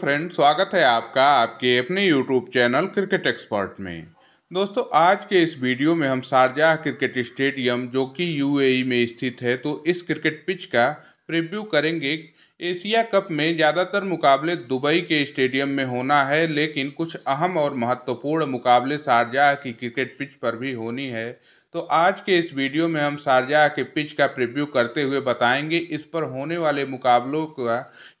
friend स्वागत है आपका आपके अपने यूट्यूब चैनल क्रिकेट एक्सपर्ट में दोस्तों आज के इस वीडियो में हम शारजहा क्रिकेट स्टेडियम जो कि यूएई e में स्थित है तो इस क्रिकेट पिच का प्रिव्यू करेंगे एशिया कप में ज़्यादातर मुकाबले दुबई के स्टेडियम में होना है लेकिन कुछ अहम और महत्वपूर्ण मुकाबले शारजहा की क्रिकेट पिच पर भी होनी है तो आज के इस वीडियो में हम शारजाह के पिच का प्रीव्यू करते हुए बताएंगे इस पर होने वाले मुकाबलों का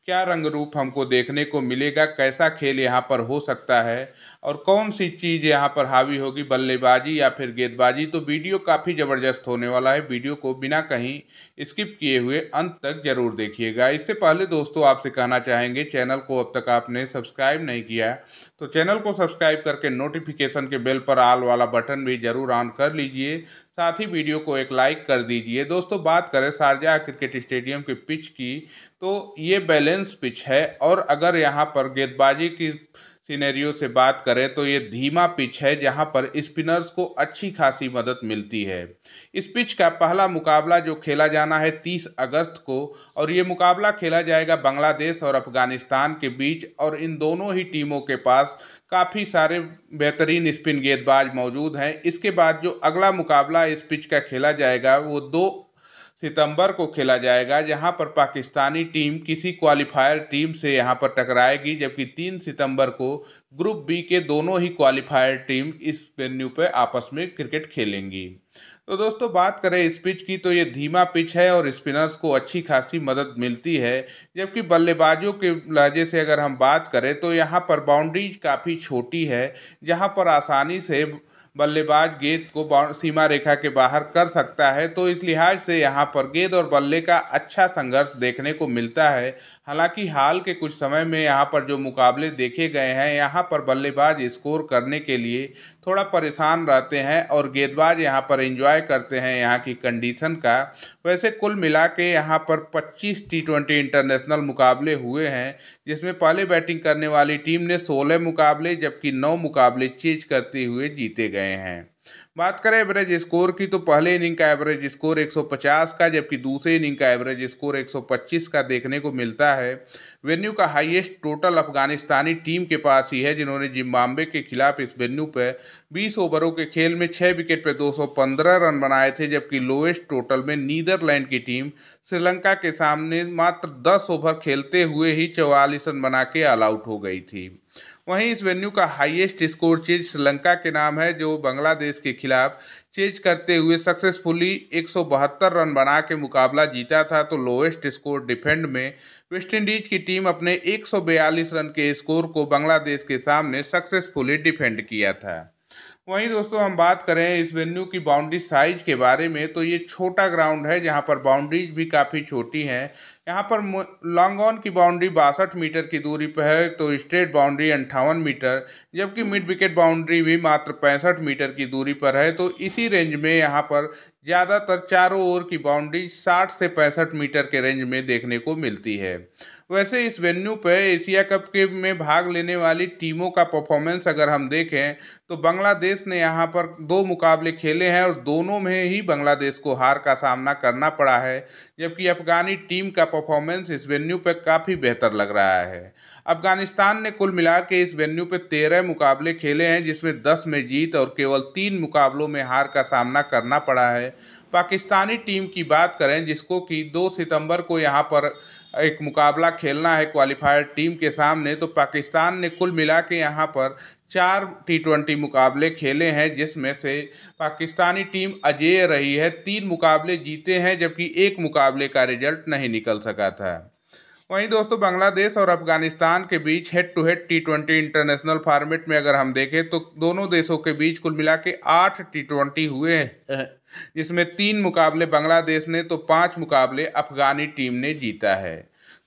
क्या रंग रूप हमको देखने को मिलेगा कैसा खेल यहाँ पर हो सकता है और कौन सी चीज़ यहाँ पर हावी होगी बल्लेबाजी या फिर गेंदबाजी तो वीडियो काफ़ी ज़बरदस्त होने वाला है वीडियो को बिना कहीं स्किप किए हुए अंत तक ज़रूर देखिएगा इससे पहले दोस्तों आपसे कहना चाहेंगे चैनल को अब तक आपने सब्सक्राइब नहीं किया तो चैनल को सब्सक्राइब करके नोटिफिकेशन के बेल पर आल वाला बटन भी ज़रूर ऑन कर लीजिए साथ ही वीडियो को एक लाइक कर दीजिए दोस्तों बात करें शारजा क्रिकेट स्टेडियम के पिच की तो ये बैलेंस बैलेंस पिच है और अगर यहाँ पर गेंदबाजी की सीनेरियो से बात करें तो ये धीमा पिच है जहाँ पर स्पिनर्स को अच्छी खासी मदद मिलती है इस पिच का पहला मुकाबला जो खेला जाना है 30 अगस्त को और ये मुकाबला खेला जाएगा बांग्लादेश और अफगानिस्तान के बीच और इन दोनों ही टीमों के पास काफ़ी सारे बेहतरीन स्पिन गेंदबाज मौजूद हैं इसके बाद जो अगला मुकाबला इस पिच का खेला जाएगा वो दो सितंबर को खेला जाएगा जहां पर पाकिस्तानी टीम किसी क्वालिफायर टीम से यहां पर टकराएगी जबकि तीन सितंबर को ग्रुप बी के दोनों ही क्वालिफायर टीम इस वेन्यू पर आपस में क्रिकेट खेलेंगी तो दोस्तों बात करें इस पिच की तो ये धीमा पिच है और स्पिनर्स को अच्छी खासी मदद मिलती है जबकि बल्लेबाजों के लहजे से अगर हम बात करें तो यहाँ पर बाउंड्रीज काफ़ी छोटी है जहाँ पर आसानी से बल्लेबाज गेंद को सीमा रेखा के बाहर कर सकता है तो इस लिहाज से यहाँ पर गेंद और बल्ले का अच्छा संघर्ष देखने को मिलता है हालांकि हाल के कुछ समय में यहाँ पर जो मुकाबले देखे गए हैं यहाँ पर बल्लेबाज स्कोर करने के लिए थोड़ा परेशान रहते हैं और गेंदबाज यहाँ पर एंजॉय करते हैं यहाँ की कंडीशन का वैसे कुल मिला के यहाँ पर 25 टी ट्वेंटी इंटरनेशनल मुकाबले हुए हैं जिसमें पहले बैटिंग करने वाली टीम ने 16 मुकाबले जबकि 9 मुकाबले चेज करते हुए जीते गए रहे हैं बात करें एवरेज स्कोर की तो पहले इनिंग का एवरेज स्कोर 150 का जबकि दूसरे इनिंग का एवरेज स्कोर 125 का देखने को मिलता है वेन्यू का हाईएस्ट टोटल अफगानिस्तानी टीम के पास ही है जिन्होंने जिम्बाब्वे के खिलाफ इस वेन्यू पर 20 ओवरों के खेल में 6 विकेट पर 215 रन बनाए थे जबकि लोएस्ट टोटल में नीदरलैंड की टीम श्रीलंका के सामने मात्र दस ओवर खेलते हुए ही चौवालीस रन बना के ऑल आउट हो गई थी वहीं इस वेन्यू का हाईएस्ट स्कोर चीज श्रीलंका के नाम है जो बांग्लादेश बांग्लादेश के खिलाफ चेज करते हुए सक्सेसफुली एक रन बना के मुकाबला जीता था तो लोएस्ट स्कोर डिफेंड में वेस्टइंडीज की टीम अपने 142 रन के स्कोर को बांग्लादेश के सामने सक्सेसफुली डिफेंड किया था वहीं दोस्तों हम बात करें इस वेन्यू की बाउंड्री साइज के बारे में तो ये छोटा ग्राउंड है जहां पर बाउंड्रीज भी काफ़ी छोटी हैं यहां पर लॉन्ग ऑन की बाउंड्री बासठ मीटर की दूरी पर है तो स्ट्रेट बाउंड्री अंठावन मीटर जबकि मिड विकेट बाउंड्री भी मात्र पैंसठ मीटर की दूरी पर है तो इसी रेंज में यहाँ पर ज़्यादातर चारों ओर की बाउंड्री साठ से पैंसठ मीटर के रेंज में देखने को मिलती है वैसे इस वेन्यू पर एशिया कप के में भाग लेने वाली टीमों का परफॉर्मेंस अगर हम देखें तो बांग्लादेश ने यहाँ पर दो मुकाबले खेले हैं और दोनों में ही बांग्लादेश को हार का सामना करना पड़ा है जबकि अफगानी टीम का परफॉर्मेंस इस वेन्यू पर काफ़ी बेहतर लग रहा है अफगानिस्तान ने कुल मिला के इस वेन्यू पर तेरह मुकाबले खेले हैं जिसमें दस में जीत और केवल तीन मुकाबलों में हार का सामना करना पड़ा है पाकिस्तानी टीम की बात करें जिसको कि 2 सितंबर को यहाँ पर एक मुकाबला खेलना है क्वालिफायर टीम के सामने तो पाकिस्तान ने कुल मिला के यहाँ पर चार टी ट्वेंटी मुकाबले खेले हैं जिसमें से पाकिस्तानी टीम अजेय रही है तीन मुकाबले जीते हैं जबकि एक मुकाबले का रिजल्ट नहीं निकल सका था वहीं दोस्तों बांग्लादेश और अफगानिस्तान के बीच head to head T twenty international format में अगर हम देखें तो दोनों देशों के बीच कुल मिला के आठ टी ट्वेंटी हुए जिसमें तीन मुकाबले बांग्लादेश ने तो पांच मुकाबले अफगानी टीम ने जीता है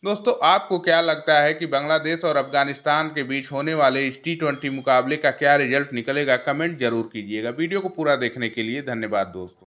दोस्तों आपको क्या लगता है कि बांग्लादेश और अफगानिस्तान के बीच होने वाले इस टी ट्वेंटी मुकाबले का क्या रिजल्ट निकलेगा कमेंट जरूर कीजिएगा वीडियो को पूरा देखने के लिए धन्यवाद दोस्तों